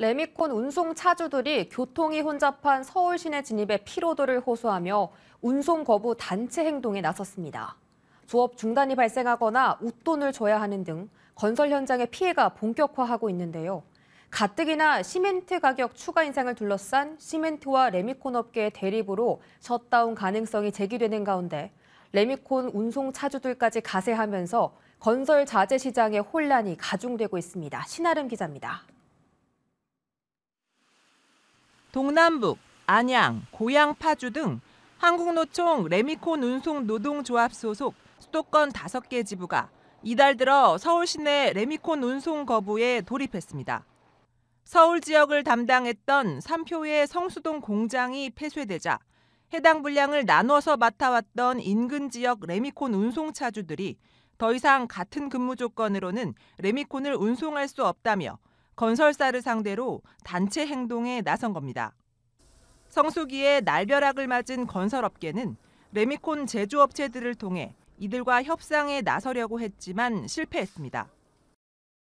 레미콘 운송 차주들이 교통이 혼잡한 서울 시내 진입의 피로도를 호소하며 운송 거부 단체 행동에 나섰습니다. 조업 중단이 발생하거나 웃돈을 줘야 하는 등 건설 현장의 피해가 본격화하고 있는데요. 가뜩이나 시멘트 가격 추가 인상을 둘러싼 시멘트와 레미콘 업계의 대립으로 셧다운 가능성이 제기되는 가운데 레미콘 운송 차주들까지 가세하면서 건설 자재 시장의 혼란이 가중되고 있습니다. 신아름 기자입니다. 동남북, 안양, 고양 파주 등 한국노총 레미콘 운송 노동조합 소속 수도권 5개 지부가 이달 들어 서울 시내 레미콘 운송 거부에 돌입했습니다. 서울 지역을 담당했던 삼표의 성수동 공장이 폐쇄되자 해당 분량을 나눠서 맡아왔던 인근 지역 레미콘 운송차주들이 더 이상 같은 근무 조건으로는 레미콘을 운송할 수 없다며 건설사를 상대로 단체 행동에 나선 겁니다. 성수기에 날벼락을 맞은 건설업계는 레미콘 제조업체들을 통해 이들과 협상에 나서려고 했지만 실패했습니다.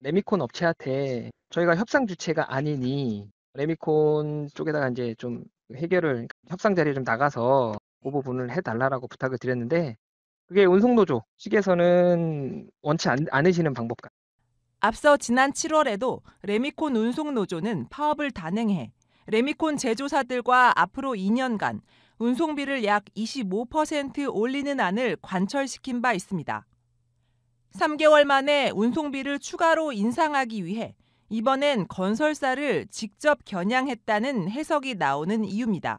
레미콘 업체한테 저희가 협상 주체가 아니니 레미콘 쪽에다가 이제 좀 해결을 협상 자리에 좀 나가서 그 부분을 해달라라고 부탁을 드렸는데 그게 운송노조 측에서는 원치 않, 않으시는 방법 앞서 지난 7월에도 레미콘 운송노조는 파업을 단행해 레미콘 제조사들과 앞으로 2년간 운송비를 약 25% 올리는 안을 관철시킨 바 있습니다. 3개월 만에 운송비를 추가로 인상하기 위해 이번엔 건설사를 직접 겨냥했다는 해석이 나오는 이유입니다.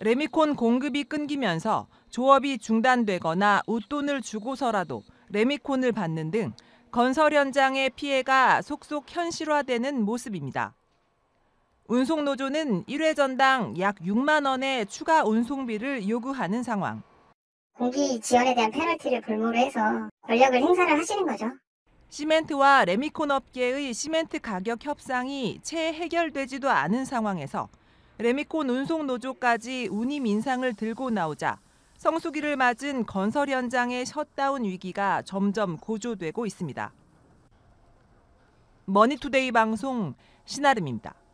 레미콘 공급이 끊기면서 조업이 중단되거나 웃돈을 주고서라도 레미콘을 받는 등 건설 현장의 피해가 속속 현실화되는 모습입니다. 운송노조는 1회전당 약 6만 원의 추가 운송비를 요구하는 상황. 공기 지연에 대한 페널티를 골모로 해서 권력을 행사를 하시는 거죠. 시멘트와 레미콘 업계의 시멘트 가격 협상이 채 해결되지도 않은 상황에서 레미콘 운송노조까지 운임 인상을 들고 나오자 성수기를 맞은 건설 현장의 셧다운 위기가 점점 고조되고 있습니다. 머니투데이 방송 신아름입니다.